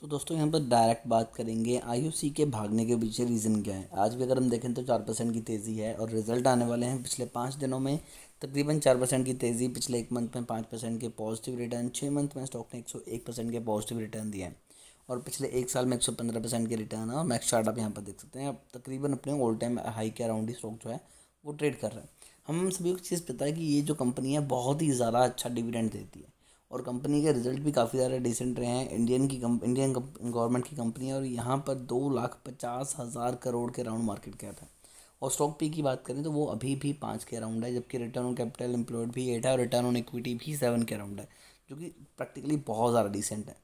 तो दोस्तों यहाँ पर डायरेक्ट बात करेंगे आईयूसी के भागने के पीछे रीज़न क्या है आज भी अगर हम देखें तो चार परसेंट की तेज़ी है और रिजल्ट आने वाले हैं पिछले पाँच दिनों में तकरीबन चार परसेंट की तेज़ी पिछले एक मंथ में पाँच परसेंट के पॉजिटिव रिटर्न छः मंथ में स्टॉक ने एक सौ एक परसेंट के पॉजिटिव रिटर्न दिए हैं और पिछले एक साल में एक सौ पंद्रह परसेंट के रिटर्न है और मैक्स चार्ट आप यहाँ पर देख सकते हैं अब तकरीबन अपने ओल्ड टाइम हाई के अराउंड ही स्टॉक जो है वो ट्रेड कर रहे हैं हम सभी को चीज़ पता है कि ये जो कंपनी है बहुत ही ज़्यादा अच्छा डिविडेंड देती है और कंपनी के रिजल्ट भी काफ़ी ज़्यादा डिसेंट रहे हैं इंडियन की कम, इंडियन गवर्नमेंट की कंपनी है और यहाँ पर दो लाख पचास हज़ार करोड़ के राउंड मार्केट कैप है और स्टॉक पी की बात करें तो वो अभी भी पाँच के राउंड है जबकि रिटर्न ऑन कैपिटल एम्प्लॉयड भी एट है और रिटर्न ऑन इक्विटी भी सेवन के राउंड है जो कि प्रैक्टिकली बहुत ज़्यादा डिसेंट है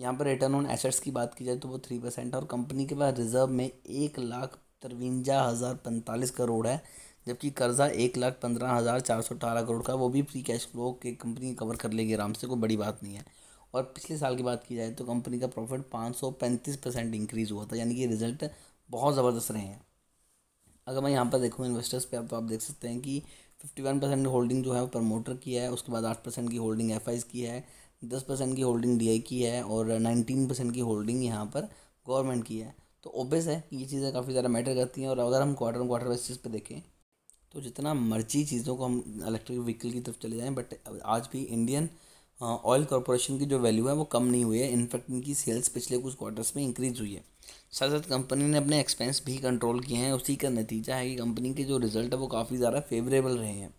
यहाँ पर रिटर्न ऑन एसेट्स की बात की जाए तो वो थ्री परसेंट है और कंपनी के पास रिजर्व में एक लाख तिरवंजा हज़ार पैंतालीस करोड़ है जबकि कर्जा एक लाख पंद्रह हज़ार चार सौ अठारह करोड़ का वो भी फ्री कैश फ्लो के कंपनी कवर कर लेगी आराम से कोई बड़ी बात नहीं है और पिछले साल की बात की जाए तो कंपनी का प्रॉफिट पाँच सौ पैंतीस परसेंट इंक्रीज़ हुआ था यानी कि रिजल्ट बहुत ज़बरदस्त रहे हैं अगर मैं यहाँ पर देखूँ इन्वेस्टर्स पे आप तो आप देख सकते हैं कि फिफ्टी वन परसेंट होल्डिंग जो है वो प्रमोटर की है उसके बाद आठ परसेंट की होल्डिंग एफ की है दस परसेंट की होल्डिंग डी की है और नाइनटीन परसेंट की होल्डिंग यहाँ पर गवर्नमेंट की है तो ओबियस है कि ये चीज़ें काफ़ी ज़्यादा मैटर करती हैं और अगर हम क्वार्टर क्वार्टर बेसिस पे देखें तो जितना मर्जी चीज़ों को हम इलेक्ट्रिक व्हीकल की तरफ चले जाएँ बट आज भी इंडियन ऑयल कॉरपोरेशन की जो वैल्यू है वो कम नहीं हुई है इनफैक्ट इनकी सेल्स पिछले कुछ क्वार्टर्स में इंक्रीज हुई है साथ साथ कंपनी ने अपने एक्सपेंस भी कंट्रोल किए हैं उसी का नतीजा है कि कंपनी के जो रिजल्ट है वो काफ़ी ज़्यादा फेवरेबल रहे हैं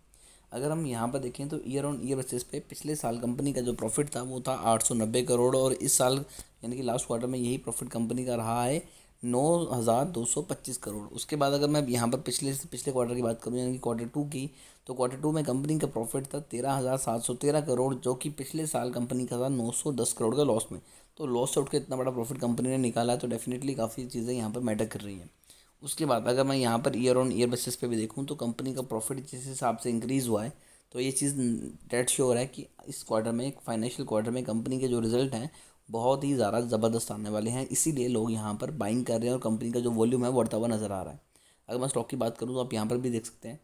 अगर हम यहाँ पर देखें तो ईयर ऑन ईयर बेसिस पे पिछले साल कंपनी का जो प्रॉफिट था वो था आठ करोड़ और इस साल यानी कि लास्ट क्वार्टर में यही प्रॉफिट कंपनी का रहा है नौ हज़ार दो सौ पच्चीस करोड़ उसके बाद अगर मैं यहाँ पर पिछले से पिछले क्वार्टर की बात करूँ यानी कि क्वार्टर टू की तो क्वार्टर टू में कंपनी का प्रॉफिट था तेरह हज़ार सात सौ तेरह करोड़ जो कि पिछले साल कंपनी का था नौ सौ दस करोड़ का लॉस में तो लॉस से उठ के इतना बड़ा प्रॉफिट कंपनी ने निकाला है तो डेफिनेटली काफ़ी चीज़ें यहाँ पर मैटर कर रही हैं उसके बाद अगर मैं यहाँ per year on year basis पे भी देखूँ तो कंपनी का प्रॉफिट जिस हिसाब से इंक्रीज़ हुआ है तो ये चीज़ डेट श्योर है कि इस क्वार्टर में फाइनेंशियल क्वार्टर में कंपनी के जो रिजल्ट हैं बहुत ही ज़्यादा ज़बरदस्त आने वाले हैं इसीलिए लोग यहाँ पर बाइंग कर रहे हैं और कंपनी का जो वॉल्यूम है बढ़ता हुआ नज़र आ रहा है अगर मैं स्टॉक की बात करूँ तो आप यहाँ पर भी देख सकते हैं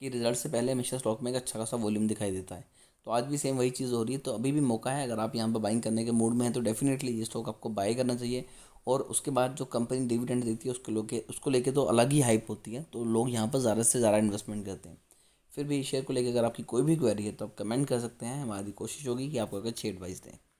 कि रिजल्ट से पहले हमेशा स्टॉक में एक अच्छा खासा वॉल्यूम दिखाई देता है तो आज भी सेम वही चीज़ हो रही है तो अभी भी मौका है अगर आप यहाँ पर बाइंग करने के मूड में हैं तो डेफिनेटली ये स्टॉक आपको बाय करना चाहिए और उसके बाद जो कंपनी डिविडेंड देती है उसको लेके उसको लेके तो अलग ही हाइप होती है तो लोग यहाँ पर ज़्यादा से ज़्यादा इन्वेस्टमेंट करते हैं फिर भी शेयर को लेकर अगर आपकी कोई भी क्वेरी है तो आप कमेंट कर सकते हैं हमारी कोशिश होगी कि आपको अगर अच्छी एडवाइस दें